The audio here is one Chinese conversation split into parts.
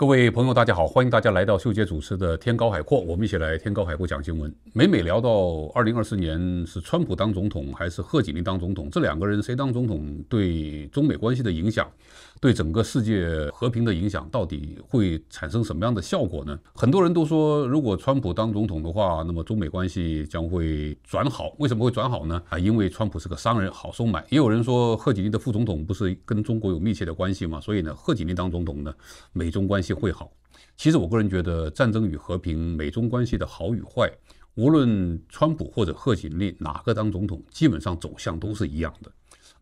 各位朋友，大家好，欢迎大家来到秀杰主持的《天高海阔》，我们一起来天高海阔讲新闻。每每聊到二零二四年是川普当总统还是贺锦丽当总统，这两个人谁当总统对中美关系的影响？对整个世界和平的影响到底会产生什么样的效果呢？很多人都说，如果川普当总统的话，那么中美关系将会转好。为什么会转好呢？啊，因为川普是个商人，好收买。也有人说，贺锦丽的副总统不是跟中国有密切的关系吗？所以呢，贺锦丽当总统呢，美中关系会好。其实我个人觉得，战争与和平，美中关系的好与坏，无论川普或者贺锦丽哪个当总统，基本上走向都是一样的。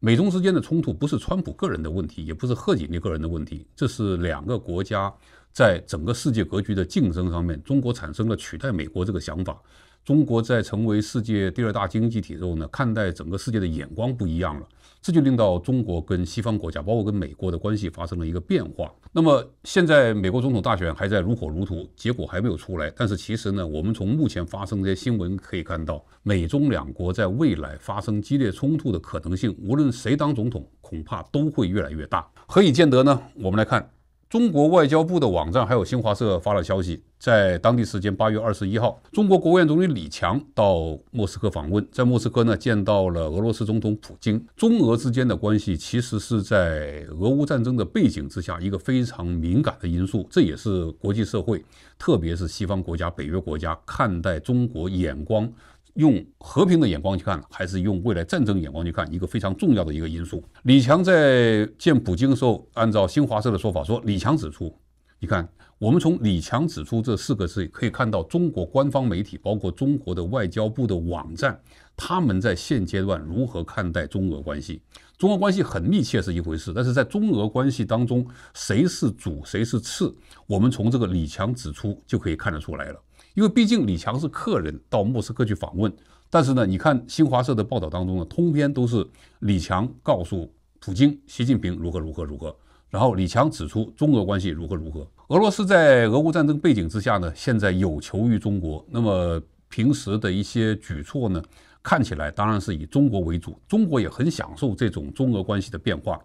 美中之间的冲突不是川普个人的问题，也不是贺锦丽个人的问题，这是两个国家在整个世界格局的竞争上面，中国产生了取代美国这个想法。中国在成为世界第二大经济体之后呢，看待整个世界的眼光不一样了，这就令到中国跟西方国家，包括跟美国的关系发生了一个变化。那么现在美国总统大选还在如火如荼，结果还没有出来。但是其实呢，我们从目前发生的新闻可以看到，美中两国在未来发生激烈冲突的可能性，无论谁当总统，恐怕都会越来越大。何以见得呢？我们来看中国外交部的网站，还有新华社发了消息。在当地时间八月二十一号，中国国务院总理李强到莫斯科访问，在莫斯科呢见到了俄罗斯总统普京。中俄之间的关系其实是在俄乌战争的背景之下一个非常敏感的因素，这也是国际社会，特别是西方国家、北约国家看待中国眼光，用和平的眼光去看，还是用未来战争眼光去看，一个非常重要的一个因素。李强在见普京的时候，按照新华社的说法说，李强指出，你看。我们从李强指出这四个字，可以看到中国官方媒体，包括中国的外交部的网站，他们在现阶段如何看待中俄关系？中俄关系很密切是一回事，但是在中俄关系当中，谁是主谁是次，我们从这个李强指出就可以看得出来了。因为毕竟李强是客人到莫斯科去访问，但是呢，你看新华社的报道当中呢，通篇都是李强告诉普京、习近平如何如何如何，然后李强指出中俄关系如何如何。俄罗斯在俄乌战争背景之下呢，现在有求于中国。那么平时的一些举措呢，看起来当然是以中国为主。中国也很享受这种中俄关系的变化。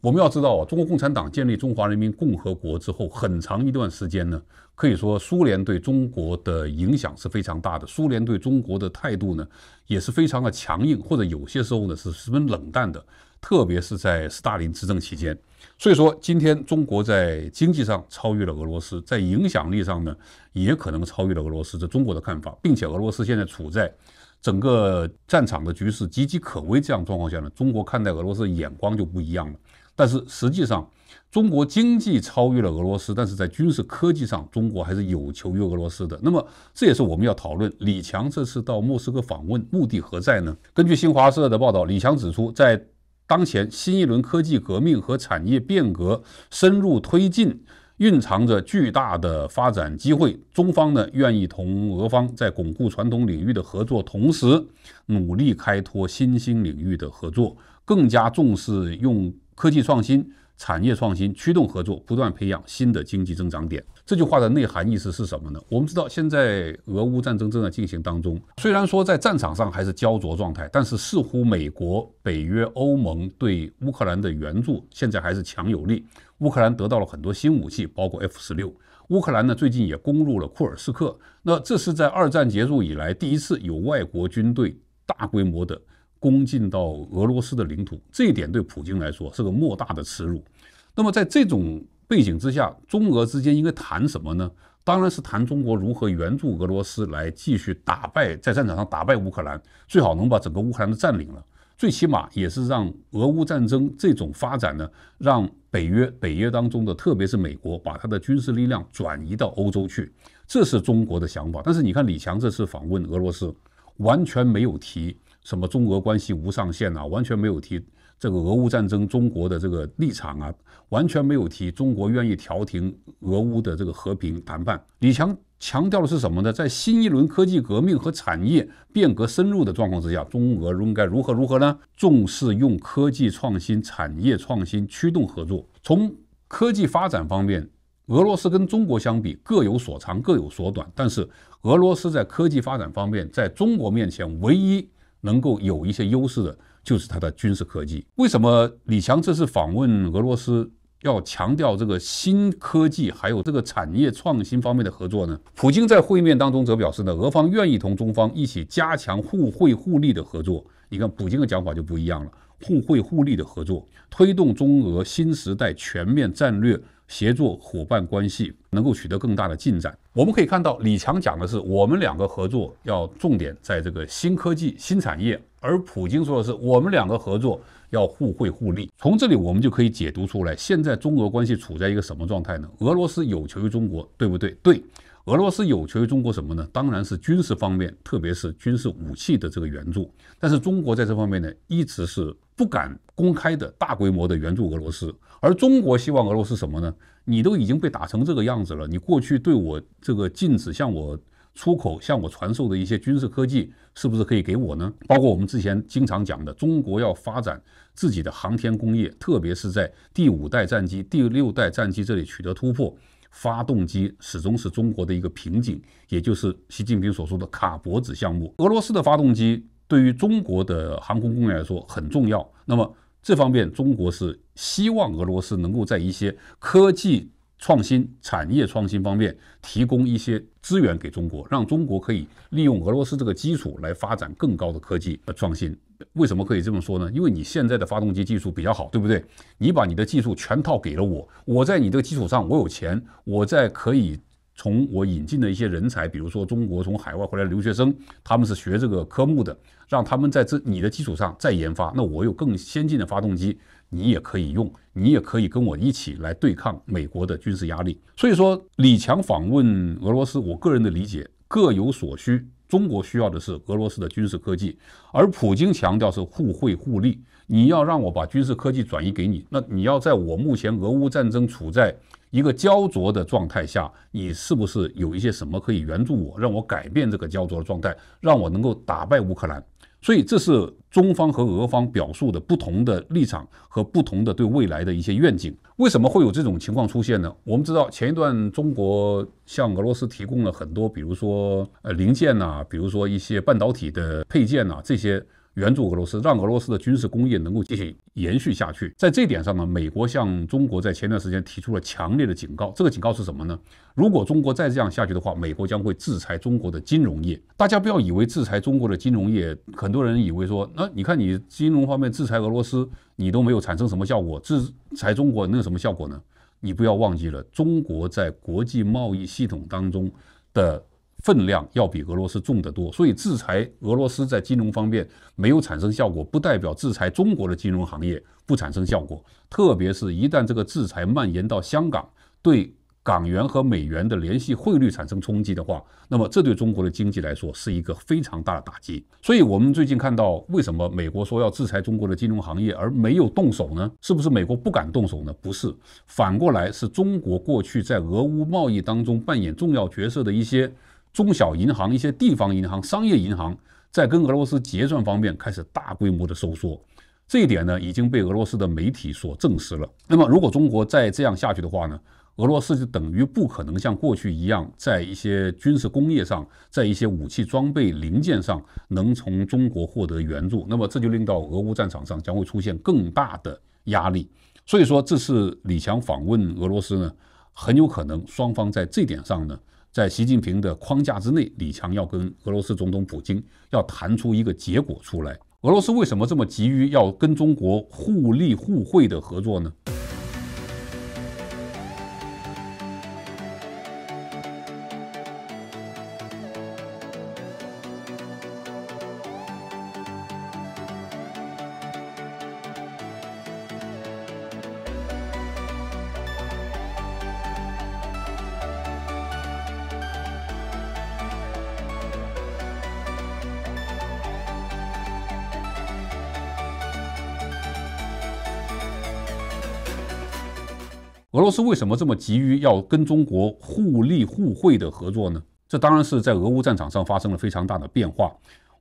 我们要知道啊，中国共产党建立中华人民共和国之后，很长一段时间呢，可以说苏联对中国的影响是非常大的。苏联对中国的态度呢，也是非常的强硬，或者有些时候呢是十分冷淡的。特别是在斯大林执政期间，所以说今天中国在经济上超越了俄罗斯，在影响力上呢，也可能超越了俄罗斯。这中国的看法，并且俄罗斯现在处在整个战场的局势岌岌可危这样状况下呢，中国看待俄罗斯的眼光就不一样了。但是实际上，中国经济超越了俄罗斯，但是在军事科技上，中国还是有求于俄罗斯的。那么这也是我们要讨论李强这次到莫斯科访问目的何在呢？根据新华社的报道，李强指出，在当前新一轮科技革命和产业变革深入推进，蕴藏着巨大的发展机会。中方呢，愿意同俄方在巩固传统领域的合作同时，努力开拓新兴领域的合作，更加重视用科技创新。产业创新驱动合作，不断培养新的经济增长点。这句话的内涵意思是什么呢？我们知道，现在俄乌战争正在进行当中，虽然说在战场上还是焦灼状态，但是似乎美国、北约、欧盟对乌克兰的援助现在还是强有力。乌克兰得到了很多新武器，包括 F 十六。乌克兰呢，最近也攻入了库尔斯克。那这是在二战结束以来第一次有外国军队大规模的。攻进到俄罗斯的领土，这一点对普京来说是个莫大的耻辱。那么，在这种背景之下，中俄之间应该谈什么呢？当然是谈中国如何援助俄罗斯，来继续打败在战场上打败乌克兰，最好能把整个乌克兰占领了，最起码也是让俄乌战争这种发展呢，让北约、北约当中的特别是美国把他的军事力量转移到欧洲去，这是中国的想法。但是你看，李强这次访问俄罗斯，完全没有提。什么中俄关系无上限呐？完全没有提这个俄乌战争中国的这个立场啊，完全没有提中国愿意调停俄乌的这个和平谈判。李强强调的是什么呢？在新一轮科技革命和产业变革深入的状况之下，中俄应该如何如何呢？重视用科技创新、产业创新驱动合作。从科技发展方面，俄罗斯跟中国相比，各有所长，各有所短。但是俄罗斯在科技发展方面，在中国面前唯一。能够有一些优势的，就是它的军事科技。为什么李强这次访问俄罗斯要强调这个新科技，还有这个产业创新方面的合作呢？普京在会面当中则表示呢，俄方愿意同中方一起加强互惠互利的合作。你看，普京的讲法就不一样了，互惠互利的合作，推动中俄新时代全面战略。协作伙伴关系能够取得更大的进展。我们可以看到，李强讲的是我们两个合作要重点在这个新科技、新产业，而普京说的是我们两个合作要互惠互利。从这里我们就可以解读出来，现在中俄关系处在一个什么状态呢？俄罗斯有求于中国，对不对？对，俄罗斯有求于中国什么呢？当然是军事方面，特别是军事武器的这个援助。但是中国在这方面呢，一直是。不敢公开的大规模的援助俄罗斯，而中国希望俄罗斯什么呢？你都已经被打成这个样子了，你过去对我这个禁止向我出口、向我传授的一些军事科技，是不是可以给我呢？包括我们之前经常讲的，中国要发展自己的航天工业，特别是在第五代战机、第六代战机这里取得突破，发动机始终是中国的一个瓶颈，也就是习近平所说的“卡脖子”项目。俄罗斯的发动机。对于中国的航空工业来说很重要。那么这方面，中国是希望俄罗斯能够在一些科技创新、产业创新方面提供一些资源给中国，让中国可以利用俄罗斯这个基础来发展更高的科技创新。为什么可以这么说呢？因为你现在的发动机技术比较好，对不对？你把你的技术全套给了我，我在你这个基础上，我有钱，我在可以从我引进的一些人才，比如说中国从海外回来的留学生，他们是学这个科目的。让他们在这你的基础上再研发，那我有更先进的发动机，你也可以用，你也可以跟我一起来对抗美国的军事压力。所以说，李强访问俄罗斯，我个人的理解，各有所需。中国需要的是俄罗斯的军事科技，而普京强调是互惠互利。你要让我把军事科技转移给你，那你要在我目前俄乌战争处在一个焦灼的状态下，你是不是有一些什么可以援助我，让我改变这个焦灼的状态，让我能够打败乌克兰？所以这是中方和俄方表述的不同的立场和不同的对未来的一些愿景。为什么会有这种情况出现呢？我们知道前一段中国向俄罗斯提供了很多，比如说呃零件呐，比如说一些半导体的配件呐，这些。援助俄罗斯，让俄罗斯的军事工业能够继续延续下去。在这点上呢，美国向中国在前段时间提出了强烈的警告。这个警告是什么呢？如果中国再这样下去的话，美国将会制裁中国的金融业。大家不要以为制裁中国的金融业，很多人以为说，那你看你金融方面制裁俄罗斯，你都没有产生什么效果，制裁中国能有什么效果呢？你不要忘记了，中国在国际贸易系统当中的。分量要比俄罗斯重得多，所以制裁俄罗斯在金融方面没有产生效果，不代表制裁中国的金融行业不产生效果。特别是，一旦这个制裁蔓延到香港，对港元和美元的联系汇率产生冲击的话，那么这对中国的经济来说是一个非常大的打击。所以，我们最近看到，为什么美国说要制裁中国的金融行业而没有动手呢？是不是美国不敢动手呢？不是，反过来是中国过去在俄乌贸易当中扮演重要角色的一些。中小银行、一些地方银行、商业银行在跟俄罗斯结算方面开始大规模的收缩，这一点呢已经被俄罗斯的媒体所证实了。那么，如果中国再这样下去的话呢，俄罗斯就等于不可能像过去一样，在一些军事工业上、在一些武器装备零件上能从中国获得援助。那么，这就令到俄乌战场上将会出现更大的压力。所以说，这是李强访问俄罗斯呢，很有可能双方在这点上呢。在习近平的框架之内，李强要跟俄罗斯总统普京要谈出一个结果出来。俄罗斯为什么这么急于要跟中国互利互惠的合作呢？俄罗斯为什么这么急于要跟中国互利互惠的合作呢？这当然是在俄乌战场上发生了非常大的变化。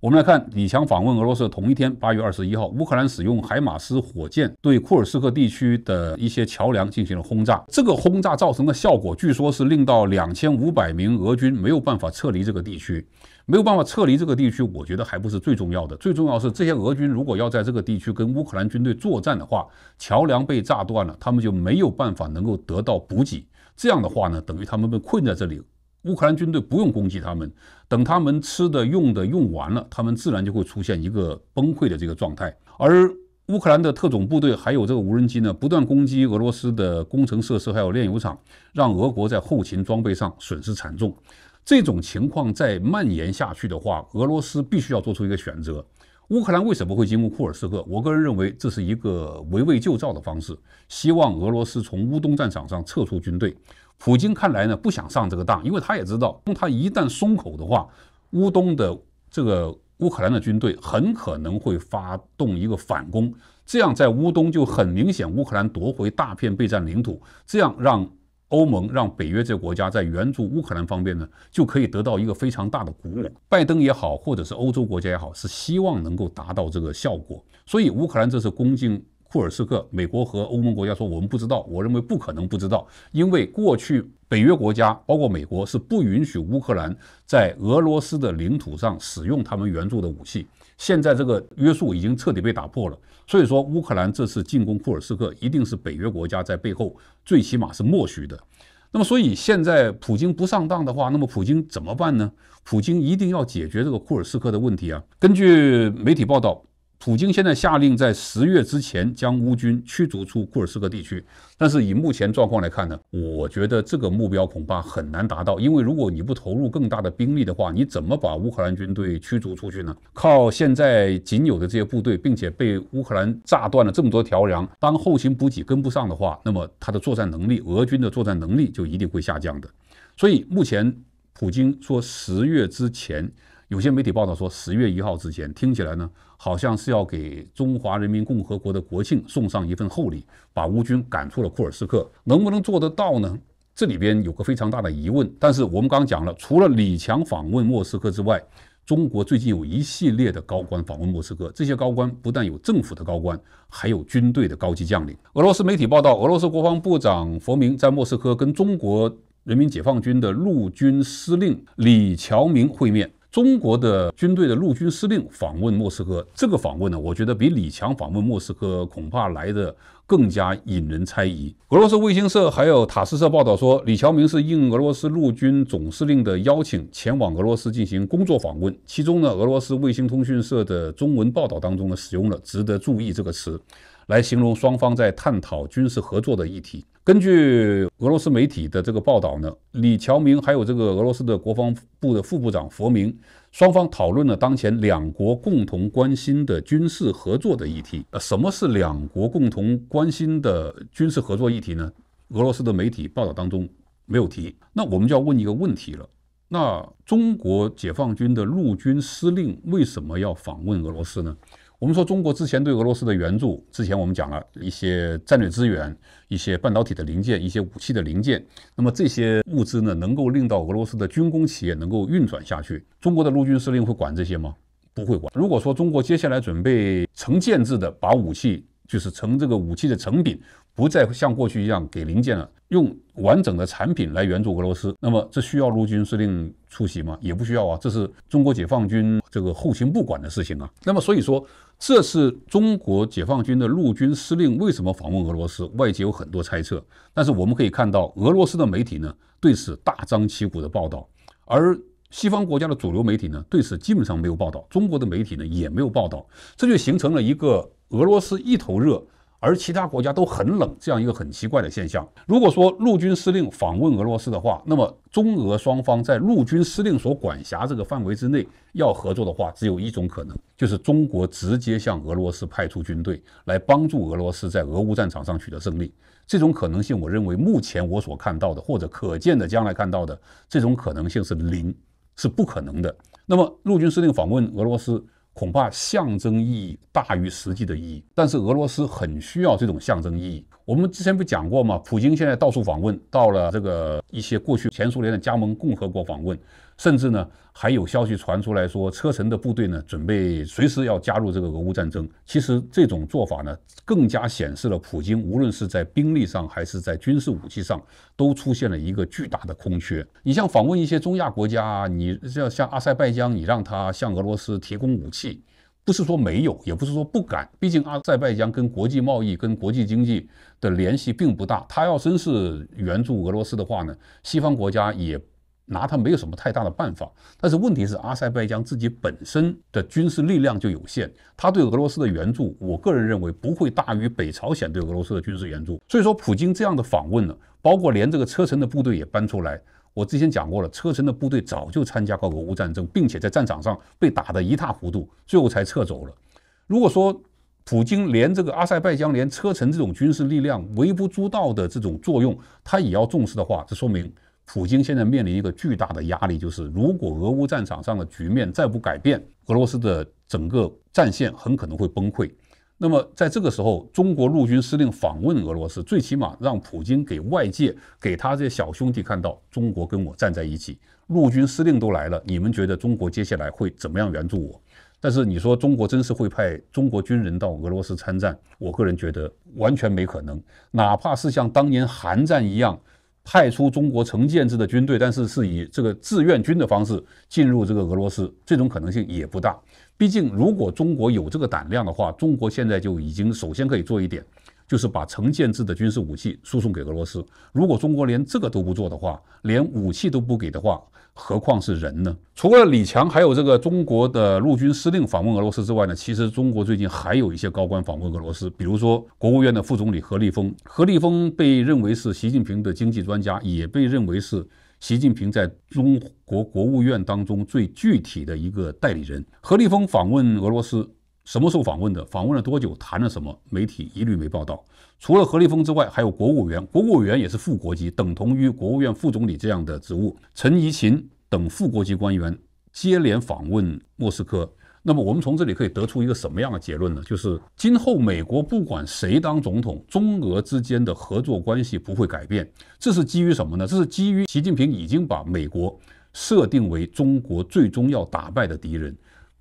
我们来看李强访问俄罗斯的同一天，八月二十一号，乌克兰使用海马斯火箭对库尔斯克地区的一些桥梁进行了轰炸。这个轰炸造成的效果，据说是令到两千五百名俄军没有办法撤离这个地区，没有办法撤离这个地区。我觉得还不是最重要的，最重要是这些俄军如果要在这个地区跟乌克兰军队作战的话，桥梁被炸断了，他们就没有办法能够得到补给。这样的话呢，等于他们被困在这里。乌克兰军队不用攻击他们，等他们吃的用的用完了，他们自然就会出现一个崩溃的这个状态。而乌克兰的特种部队还有这个无人机呢，不断攻击俄罗斯的工程设施还有炼油厂，让俄国在后勤装备上损失惨重。这种情况再蔓延下去的话，俄罗斯必须要做出一个选择。乌克兰为什么会进攻库尔斯克？我个人认为这是一个围魏救赵的方式，希望俄罗斯从乌东战场上撤出军队。普京看来呢，不想上这个当，因为他也知道，他一旦松口的话，乌东的这个乌克兰的军队很可能会发动一个反攻，这样在乌东就很明显，乌克兰夺回大片备战领土，这样让欧盟、让北约这些国家在援助乌克兰方面呢，就可以得到一个非常大的鼓舞。拜登也好，或者是欧洲国家也好，是希望能够达到这个效果，所以乌克兰这次攻进。库尔斯克，美国和欧盟国家说我们不知道，我认为不可能不知道，因为过去北约国家包括美国是不允许乌克兰在俄罗斯的领土上使用他们援助的武器，现在这个约束已经彻底被打破了，所以说乌克兰这次进攻库尔斯克一定是北约国家在背后，最起码是默许的。那么所以现在普京不上当的话，那么普京怎么办呢？普京一定要解决这个库尔斯克的问题啊！根据媒体报道。普京现在下令在十月之前将乌军驱逐出库尔斯克地区，但是以目前状况来看呢，我觉得这个目标恐怕很难达到，因为如果你不投入更大的兵力的话，你怎么把乌克兰军队驱逐出去呢？靠现在仅有的这些部队，并且被乌克兰炸断了这么多桥梁，当后勤补给跟不上的话，那么他的作战能力，俄军的作战能力就一定会下降的。所以目前普京说十月之前。有些媒体报道说，十月一号之前，听起来呢，好像是要给中华人民共和国的国庆送上一份厚礼，把乌军赶出了库尔斯克。能不能做得到呢？这里边有个非常大的疑问。但是我们刚刚讲了，除了李强访问莫斯科之外，中国最近有一系列的高官访问莫斯科。这些高官不但有政府的高官，还有军队的高级将领。俄罗斯媒体报道，俄罗斯国防部长弗明在莫斯科跟中国人民解放军的陆军司令李桥明会面。中国的军队的陆军司令访问莫斯科，这个访问呢，我觉得比李强访问莫斯科恐怕来的更加引人猜疑。俄罗斯卫星社还有塔斯社报道说，李强明是应俄罗斯陆军总司令的邀请前往俄罗斯进行工作访问。其中呢，俄罗斯卫星通讯社的中文报道当中呢，使用了“值得注意”这个词，来形容双方在探讨军事合作的议题。根据俄罗斯媒体的这个报道呢，李桥明还有这个俄罗斯的国防部的副部长佛明，双方讨论了当前两国共同关心的军事合作的议题。呃，什么是两国共同关心的军事合作议题呢？俄罗斯的媒体报道当中没有提。那我们就要问一个问题了：那中国解放军的陆军司令为什么要访问俄罗斯呢？我们说中国之前对俄罗斯的援助，之前我们讲了一些战略资源、一些半导体的零件、一些武器的零件。那么这些物资呢，能够令到俄罗斯的军工企业能够运转下去？中国的陆军司令会管这些吗？不会管。如果说中国接下来准备成建制的把武器，就是成这个武器的成品，不再像过去一样给零件了，用完整的产品来援助俄罗斯，那么这需要陆军司令出席吗？也不需要啊，这是中国解放军这个后勤部管的事情啊。那么所以说。这是中国解放军的陆军司令为什么访问俄罗斯？外界有很多猜测，但是我们可以看到，俄罗斯的媒体呢对此大张旗鼓的报道，而西方国家的主流媒体呢对此基本上没有报道，中国的媒体呢也没有报道，这就形成了一个俄罗斯一头热。而其他国家都很冷，这样一个很奇怪的现象。如果说陆军司令访问俄罗斯的话，那么中俄双方在陆军司令所管辖这个范围之内要合作的话，只有一种可能，就是中国直接向俄罗斯派出军队来帮助俄罗斯在俄乌战场上取得胜利。这种可能性，我认为目前我所看到的或者可见的将来看到的这种可能性是零，是不可能的。那么陆军司令访问俄罗斯。恐怕象征意义大于实际的意义，但是俄罗斯很需要这种象征意义。我们之前不讲过吗？普京现在到处访问，到了这个一些过去前苏联的加盟共和国访问。甚至呢，还有消息传出来说，车臣的部队呢，准备随时要加入这个俄乌战争。其实这种做法呢，更加显示了普京无论是在兵力上还是在军事武器上，都出现了一个巨大的空缺。你像访问一些中亚国家，你像像阿塞拜疆，你让他向俄罗斯提供武器，不是说没有，也不是说不敢。毕竟阿塞拜疆跟国际贸易、跟国际经济的联系并不大。他要真是援助俄罗斯的话呢，西方国家也。拿他没有什么太大的办法，但是问题是阿塞拜疆自己本身的军事力量就有限，他对俄罗斯的援助，我个人认为不会大于北朝鲜对俄罗斯的军事援助。所以说，普京这样的访问呢，包括连这个车臣的部队也搬出来。我之前讲过了，车臣的部队早就参加过俄乌战争，并且在战场上被打得一塌糊涂，最后才撤走了。如果说普京连这个阿塞拜疆连车臣这种军事力量微不足道的这种作用，他也要重视的话，这说明。普京现在面临一个巨大的压力，就是如果俄乌战场上的局面再不改变，俄罗斯的整个战线很可能会崩溃。那么在这个时候，中国陆军司令访问俄罗斯，最起码让普京给外界、给他这些小兄弟看到，中国跟我站在一起。陆军司令都来了，你们觉得中国接下来会怎么样援助我？但是你说中国真是会派中国军人到俄罗斯参战？我个人觉得完全没可能，哪怕是像当年韩战一样。派出中国成建制的军队，但是是以这个志愿军的方式进入这个俄罗斯，这种可能性也不大。毕竟，如果中国有这个胆量的话，中国现在就已经首先可以做一点。就是把成建制的军事武器输送给俄罗斯。如果中国连这个都不做的话，连武器都不给的话，何况是人呢？除了李强还有这个中国的陆军司令访问俄罗斯之外呢，其实中国最近还有一些高官访问俄罗斯。比如说国务院的副总理何立峰，何立峰被认为是习近平的经济专家，也被认为是习近平在中国国务院当中最具体的一个代理人。何立峰访问俄罗斯。什么时候访问的？访问了多久？谈了什么？媒体一律没报道。除了何立峰之外，还有国务员，国务委员也是副国级，等同于国务院副总理这样的职务。陈怡琴等副国级官员接连访问莫斯科。那么，我们从这里可以得出一个什么样的结论呢？就是今后美国不管谁当总统，中俄之间的合作关系不会改变。这是基于什么呢？这是基于习近平已经把美国设定为中国最终要打败的敌人。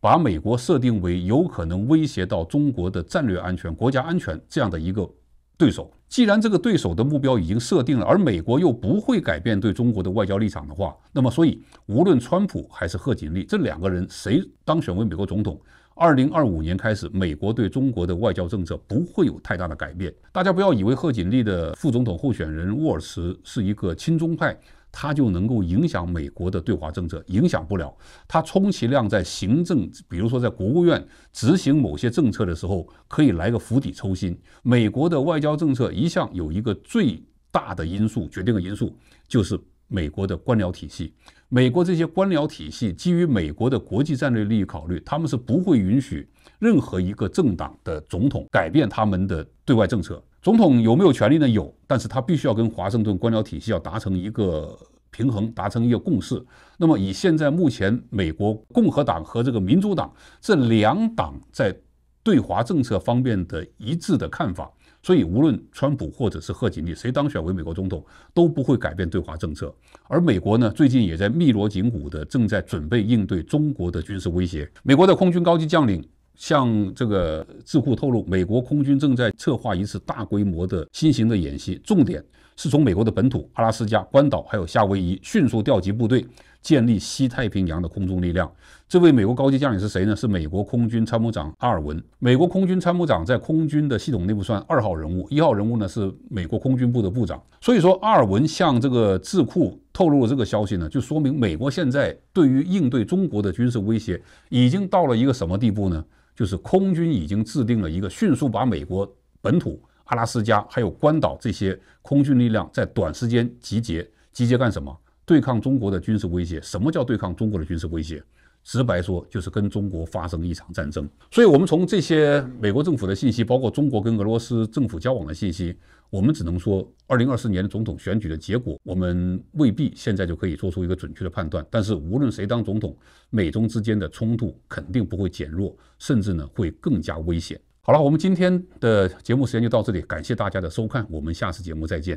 把美国设定为有可能威胁到中国的战略安全、国家安全这样的一个对手。既然这个对手的目标已经设定了，而美国又不会改变对中国的外交立场的话，那么所以无论川普还是贺锦丽这两个人谁当选为美国总统，二零二五年开始，美国对中国的外交政策不会有太大的改变。大家不要以为贺锦丽的副总统候选人沃尔茨是一个亲中派。他就能够影响美国的对华政策，影响不了。他充其量在行政，比如说在国务院执行某些政策的时候，可以来个釜底抽薪。美国的外交政策一向有一个最大的因素决定的因素，就是美国的官僚体系。美国这些官僚体系基于美国的国际战略利益考虑，他们是不会允许任何一个政党的总统改变他们的对外政策。总统有没有权利呢？有，但是他必须要跟华盛顿官僚体系要达成一个平衡，达成一个共识。那么以现在目前美国共和党和这个民主党这两党在对华政策方面的一致的看法，所以无论川普或者是贺锦丽谁当选为美国总统，都不会改变对华政策。而美国呢，最近也在密锣紧鼓的正在准备应对中国的军事威胁。美国的空军高级将领。向这个智库透露，美国空军正在策划一次大规模的新型的演习，重点是从美国的本土、阿拉斯加、关岛还有夏威夷迅速调集部队，建立西太平洋的空中力量。这位美国高级将领是谁呢？是美国空军参谋长阿尔文。美国空军参谋长在空军的系统内部算二号人物，一号人物呢是美国空军部的部长。所以说，阿尔文向这个智库透露了这个消息呢，就说明美国现在对于应对中国的军事威胁，已经到了一个什么地步呢？就是空军已经制定了一个迅速把美国本土、阿拉斯加还有关岛这些空军力量在短时间集结，集结干什么？对抗中国的军事威胁。什么叫对抗中国的军事威胁？直白说就是跟中国发生一场战争。所以，我们从这些美国政府的信息，包括中国跟俄罗斯政府交往的信息。我们只能说，二零二四年的总统选举的结果，我们未必现在就可以做出一个准确的判断。但是，无论谁当总统，美中之间的冲突肯定不会减弱，甚至呢会更加危险。好了，我们今天的节目时间就到这里，感谢大家的收看，我们下次节目再见。